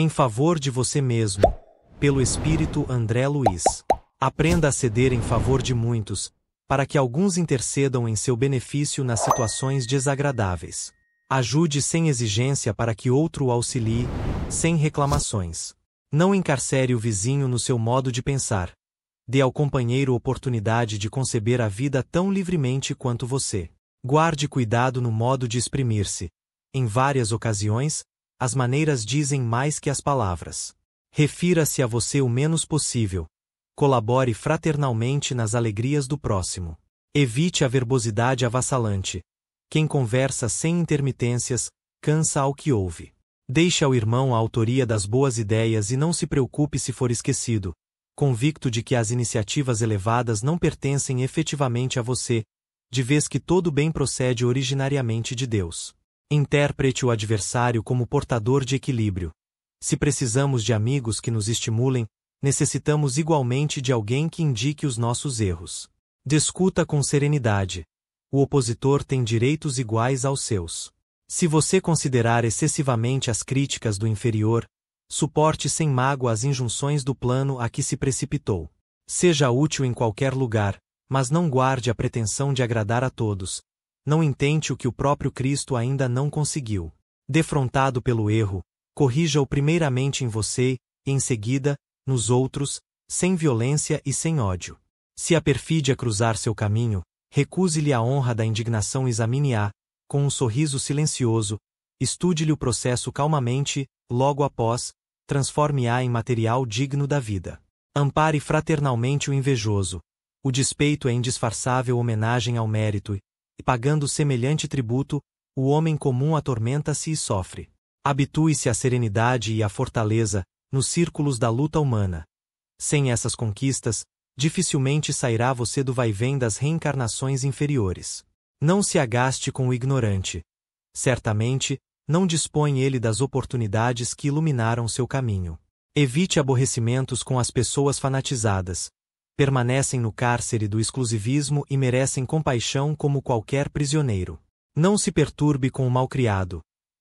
em favor de você mesmo, pelo espírito André Luiz. Aprenda a ceder em favor de muitos, para que alguns intercedam em seu benefício nas situações desagradáveis. Ajude sem exigência para que outro o auxilie, sem reclamações. Não encarcere o vizinho no seu modo de pensar. Dê ao companheiro oportunidade de conceber a vida tão livremente quanto você. Guarde cuidado no modo de exprimir-se. Em várias ocasiões, as maneiras dizem mais que as palavras. Refira-se a você o menos possível. Colabore fraternalmente nas alegrias do próximo. Evite a verbosidade avassalante. Quem conversa sem intermitências, cansa ao que ouve. Deixe ao irmão a autoria das boas ideias e não se preocupe se for esquecido, convicto de que as iniciativas elevadas não pertencem efetivamente a você, de vez que todo bem procede originariamente de Deus. Interprete o adversário como portador de equilíbrio. Se precisamos de amigos que nos estimulem, necessitamos igualmente de alguém que indique os nossos erros. Discuta com serenidade. O opositor tem direitos iguais aos seus. Se você considerar excessivamente as críticas do inferior, suporte sem mágoa as injunções do plano a que se precipitou. Seja útil em qualquer lugar, mas não guarde a pretensão de agradar a todos, não entende o que o próprio Cristo ainda não conseguiu. Defrontado pelo erro, corrija-o primeiramente em você, e em seguida, nos outros, sem violência e sem ódio. Se a perfídia cruzar seu caminho, recuse-lhe a honra da indignação examine-a, com um sorriso silencioso, estude-lhe o processo calmamente, logo após, transforme-a em material digno da vida. Ampare fraternalmente o invejoso. O despeito é indisfarçável homenagem ao mérito, e pagando semelhante tributo, o homem comum atormenta-se e sofre. Habitue-se à serenidade e à fortaleza, nos círculos da luta humana. Sem essas conquistas, dificilmente sairá você do vaivém das reencarnações inferiores. Não se agaste com o ignorante. Certamente, não dispõe ele das oportunidades que iluminaram seu caminho. Evite aborrecimentos com as pessoas fanatizadas, permanecem no cárcere do exclusivismo e merecem compaixão como qualquer prisioneiro. Não se perturbe com o malcriado.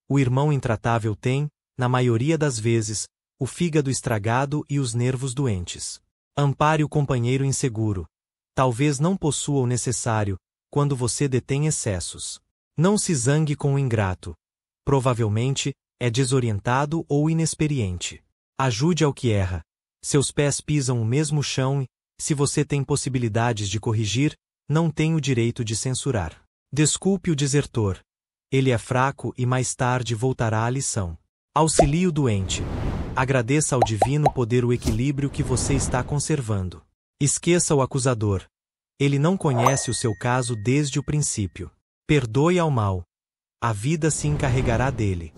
O irmão intratável tem, na maioria das vezes, o fígado estragado e os nervos doentes. Ampare o companheiro inseguro. Talvez não possua o necessário, quando você detém excessos. Não se zangue com o ingrato. Provavelmente, é desorientado ou inexperiente. Ajude ao que erra. Seus pés pisam o mesmo chão e, se você tem possibilidades de corrigir, não tem o direito de censurar. Desculpe o desertor. Ele é fraco e mais tarde voltará à lição. Auxilie o doente. Agradeça ao divino poder o equilíbrio que você está conservando. Esqueça o acusador. Ele não conhece o seu caso desde o princípio. Perdoe ao mal. A vida se encarregará dele.